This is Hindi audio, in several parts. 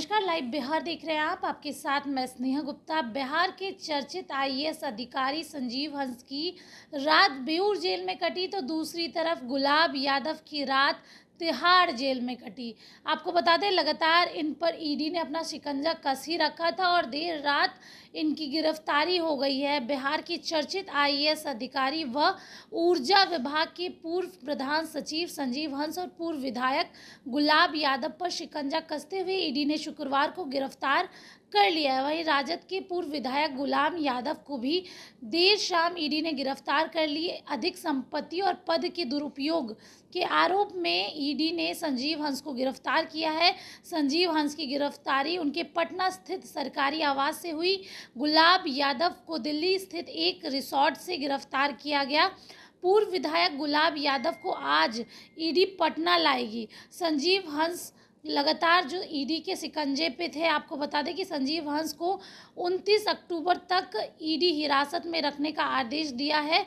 नमस्कार लाइव बिहार देख रहे हैं आप आपके साथ मैं स्नेहा गुप्ता बिहार के चर्चित आईएएस अधिकारी संजीव हंस की रात बेऊर जेल में कटी तो दूसरी तरफ गुलाब यादव की रात तिहाड़ जेल में कटी आपको बता दें लगातार इन पर ईडी ने अपना शिकंजा कस ही रखा था और देर रात इनकी गिरफ्तारी हो गई है बिहार की चर्चित आईएएस अधिकारी व ऊर्जा विभाग के पूर्व प्रधान सचिव संजीव हंस और पूर्व विधायक गुलाब यादव पर शिकंजा कसते हुए ईडी ने शुक्रवार को गिरफ्तार कर लिया है वहीं राजद के पूर्व विधायक गुलाम यादव को भी देर शाम ईडी ने गिरफ्तार कर लिए अधिक संपत्ति और पद के दुरुपयोग के आरोप में ईडी ने संजीव हंस को गिरफ्तार किया है संजीव हंस की गिरफ्तारी उनके पटना स्थित सरकारी आवास से हुई गुलाब यादव को दिल्ली स्थित एक रिसोर्ट से गिरफ्तार किया गया पूर्व विधायक गुलाब यादव को आज ईडी पटना लाएगी संजीव हंस लगातार जो ईडी के शिकंजे पे थे आपको बता दें कि संजीव हंस को 29 अक्टूबर तक ईडी हिरासत में रखने का आदेश दिया है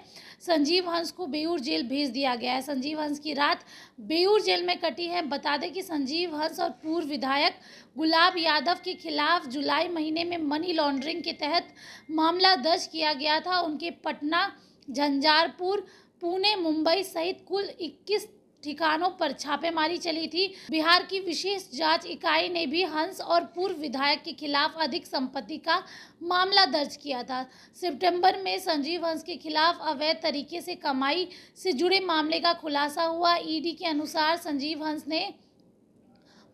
संजीव हंस को बेऊर जेल भेज दिया गया है संजीव हंस की रात बेऊर जेल में कटी है बता दें कि संजीव हंस और पूर्व विधायक गुलाब यादव के खिलाफ जुलाई महीने में मनी लॉन्ड्रिंग के तहत मामला दर्ज किया गया था उनके पटना झंझारपुर पुणे मुंबई सहित कुल इक्कीस ठिकानों पर छापेमारी चली थी बिहार की विशेष जांच इकाई ने भी हंस और पूर्व विधायक के खिलाफ अधिक संपत्ति का मामला दर्ज किया था सितंबर में संजीव हंस के खिलाफ अवैध तरीके से कमाई से जुड़े मामले का खुलासा हुआ ईडी के अनुसार संजीव हंस ने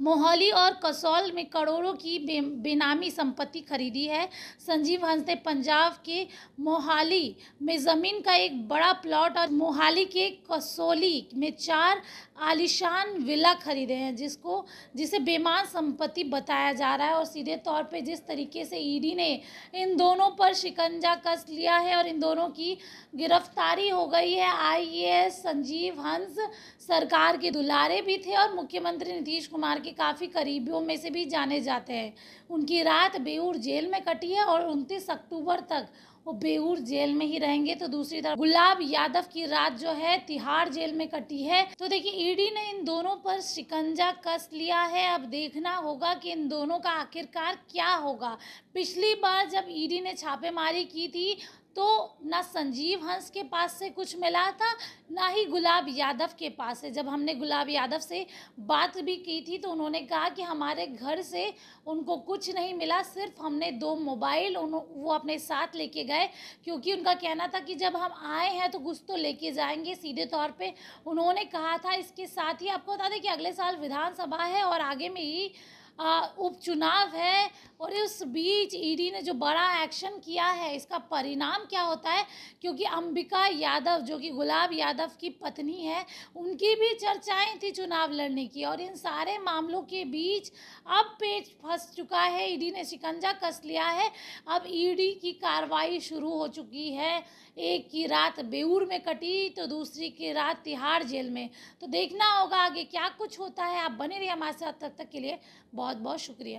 मोहाली और कसौल में करोड़ों की बेनामी संपत्ति खरीदी है संजीव हंस ने पंजाब के मोहाली में ज़मीन का एक बड़ा प्लॉट और मोहाली के कसौली में चार आलिशान विला खरीदे हैं जिसको जिसे बेमान संपत्ति बताया जा रहा है और सीधे तौर पे जिस तरीके से ईडी ने इन दोनों पर शिकंजा कस लिया है और इन दोनों की गिरफ्तारी हो गई है आई संजीव हंस सरकार के दुलारे भी थे और मुख्यमंत्री नीतीश कुमार के के काफ़ी करीबियों में से भी जाने जाते हैं उनकी रात बेऊर जेल में कटी है और उनतीस अक्टूबर तक वो बेऊर जेल में ही रहेंगे तो दूसरी तरफ गुलाब यादव की रात जो है तिहाड़ जेल में कटी है तो देखिए ईडी e ने इन दोनों पर शिकंजा कस लिया है अब देखना होगा कि इन दोनों का आखिरकार क्या होगा पिछली बार जब ईडी e ने छापेमारी की थी तो ना संजीव हंस के पास से कुछ मिला था ना ही गुलाब यादव के पास से जब हमने गुलाब यादव से बात भी की थी तो उन्होंने कहा कि हमारे घर से उनको कुछ नहीं मिला सिर्फ हमने दो मोबाइल वो अपने साथ लेके गए क्योंकि उनका कहना था कि जब हम आए हैं तो कुछ तो लेके जाएंगे सीधे तौर पर उन्होंने कहा था इसके साथ ही आपको बता दें कि अगले साल विधानसभा है और आगे में ही उपचुनाव है और उस बीच ईडी ने जो बड़ा एक्शन किया है इसका परिणाम क्या होता है क्योंकि अंबिका यादव जो कि गुलाब यादव की पत्नी है उनकी भी चर्चाएं थी चुनाव लड़ने की और इन सारे मामलों के बीच अब पेच फंस चुका है ईडी ने शिकंजा कस लिया है अब ईडी की कार्रवाई शुरू हो चुकी है एक की रात बेऊर में कटी तो दूसरी की रात तिहाड़ जेल में तो देखना होगा आगे क्या कुछ होता है आप बने रहिए हमारे साथ तब तक, तक के लिए बहुत बहुत बहुत शुक्रिया